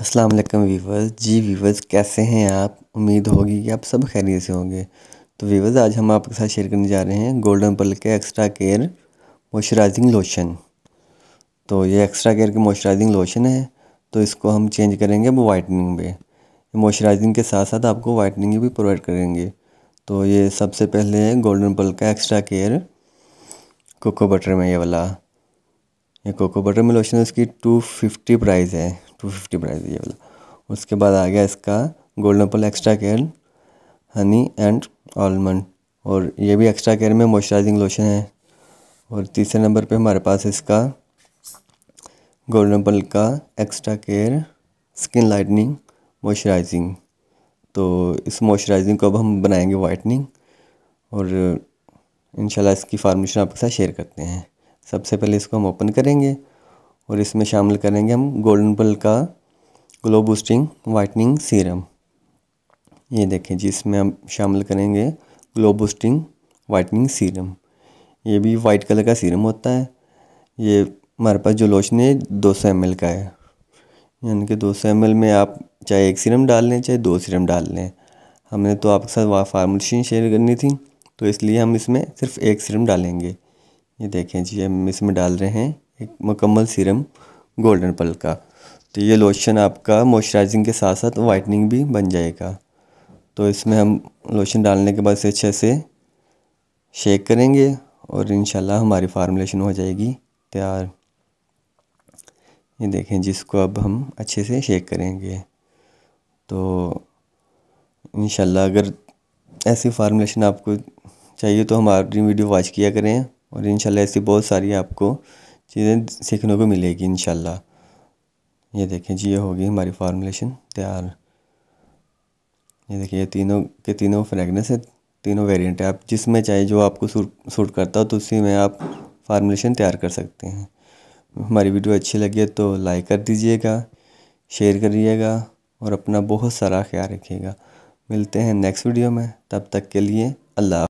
अस्सलाम वालेकुम वीवर्स जी वीवर्स कैसे हैं आप उम्मीद होगी कि आप सब खैरियत से होंगे तो वीवर्स आज हम आपके साथ शेयर करने जा रहे हैं गोल्डन पर्ल के एक्स्ट्रा केयर मॉइस्चराइजिंग लोशन तो ये एक्स्ट्रा केयर के मॉइस्चराइजिंग लोशन है तो इसको हम चेंज करेंगे अब वाइटनिंग पे मॉइस्चराइजिंग के साथ साथ आपको वाइटनिंग भी प्रोवाइड करेंगे तो ये सबसे पहले है गोल्डन पर्ल का एक्स्ट्रा केयर कोको बटर में ये वाला ये कोको बटर में लोशन उसकी टू फिफ्टी प्राइस है टू फिफ्टी प्राइस ये वाला उसके बाद आ गया इसका golden pearl extra care honey and almond और ये भी एक्स्ट्रा केयर में मॉइस्चराइजिंग लोशन है और तीसरे नंबर पे हमारे पास इसका गोल्डन पल का extra care skin lightening moisturising तो इस मॉइस्चराइजिंग को अब हम बनाएंगे वाइटनिंग और इंशाल्लाह इसकी फार्मेशन आपके साथ शेयर करते हैं सबसे पहले इसको हम ओपन करेंगे और इसमें शामिल करेंगे हम गोल्डन पल का ग्लो बूस्टिंग वाइटनिंग सीरम ये देखें जी इसमें हम शामिल करेंगे ग्लो बूस्टिंग वाइटनिंग सीरम ये भी वाइट कलर का सीरम होता है ये हमारे पास जो लोशन है दो सौ एम का है यानी कि दो सौ एम में आप चाहे एक सीरम डाल लें चाहे दो सीरम डाल लें हमने तो आपके साथ वहाँ फार्मूलेशन शेयर करनी थी तो इसलिए हम इसमें सिर्फ एक सीरम डालेंगे ये देखें जी हम इसमें डाल रहे हैं एक मुकम्मल सीरम गोल्डन पल का तो ये लोशन आपका मॉइस्चराइजिंग के साथ साथ वाइटनिंग भी बन जाएगा तो इसमें हम लोशन डालने के बाद इसे अच्छे से शेक करेंगे और इन हमारी फार्मूलेशन हो जाएगी तैयार ये देखें जिसको अब हम अच्छे से शेक करेंगे तो इन अगर ऐसी फार्मूलेशन आपको चाहिए तो हमारी वीडियो वॉच किया करें और इन ऐसी बहुत सारी आपको चीज़ें सीखने को मिलेगी इन ये देखें जी ये होगी हमारी फार्मूलेशन तैयार ये देखिए ये तीनों के तीनों फ्रेगनेस है तीनों वेरिएंट है आप जिसमें चाहे जो आपको सूट सूट करता हो तो उसी में आप फार्मूलेशन तैयार कर सकते हैं हमारी वीडियो अच्छी लगी है तो लाइक कर दीजिएगा शेयर करिएगा और अपना बहुत सारा ख्याल रखिएगा मिलते हैं नेक्स्ट वीडियो में तब तक के लिए अल्लाह